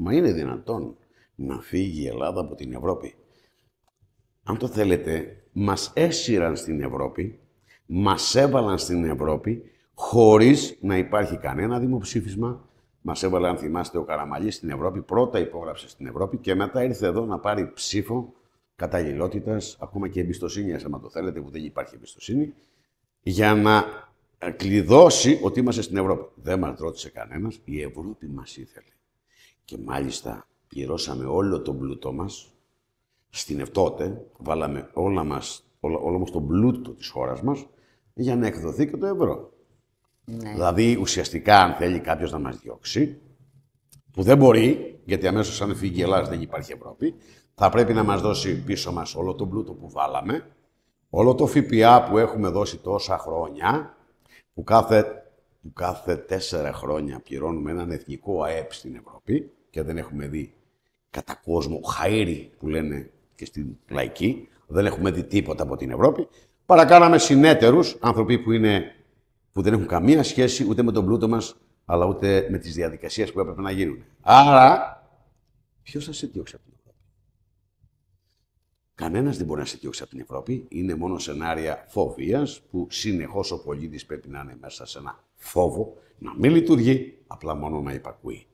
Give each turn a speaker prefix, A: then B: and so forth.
A: Μα είναι δυνατόν να φύγει η Ελλάδα από την Ευρώπη. Αν το θέλετε, μας έσυραν στην Ευρώπη, μας έβαλαν στην Ευρώπη, χωρίς να υπάρχει κανένα δημοψήφισμα. Μας έβαλε, αν θυμάστε, ο Καραμαλής στην Ευρώπη, πρώτα υπόγραψε στην Ευρώπη και μετά ήρθε εδώ να πάρει ψήφο καταλληλότητα, ακόμα και εμπιστοσύνη, αν το θέλετε, που δεν υπάρχει εμπιστοσύνη, για να ε, κλειδώσει ότι είμαστε στην Ευρώπη. Δεν μας ρώτησε κανένας, η Ευρώπη μας ήθελε και μάλιστα πληρώσαμε όλο τον πλούτο μας, στην ευτότε βάλαμε όλα μας, όλο, όλο μας τον πλούτο της χώρας μας για να εκδοθεί και το ευρώ. Ναι. Δηλαδή ουσιαστικά αν θέλει κάποιος να μας διώξει, που δεν μπορεί, γιατί αμέσως αν φύγει η Ελλάδας δεν υπάρχει Ευρώπη, θα πρέπει να μας δώσει πίσω μας όλο τον πλούτο που βάλαμε, όλο το ΦΠΑ που έχουμε δώσει τόσα χρόνια, που κάθε, που κάθε τέσσερα χρόνια πληρώνουμε έναν εθνικό ΑΕΠ στην Ευρώπη, και δεν έχουμε δει κατά κόσμο, χαΐρι που λένε και στην λαϊκή, δεν έχουμε δει τίποτα από την Ευρώπη. Παρακάναμε συνέτερους, άνθρωποι που, είναι, που δεν έχουν καμία σχέση ούτε με τον πλούτο μας, αλλά ούτε με τις διαδικασίες που έπρεπε να γίνουν. Άρα, ποιος θα σε διώξει από την Ευρώπη. Κανένας δεν μπορεί να σε διώξει από την Ευρώπη. Είναι μόνο σενάρια φοβίας που συνεχώς ο πολίτης πρέπει να είναι
B: μέσα σε ένα φόβο, να μην λειτουργεί, απλά μόνο να υπακούει.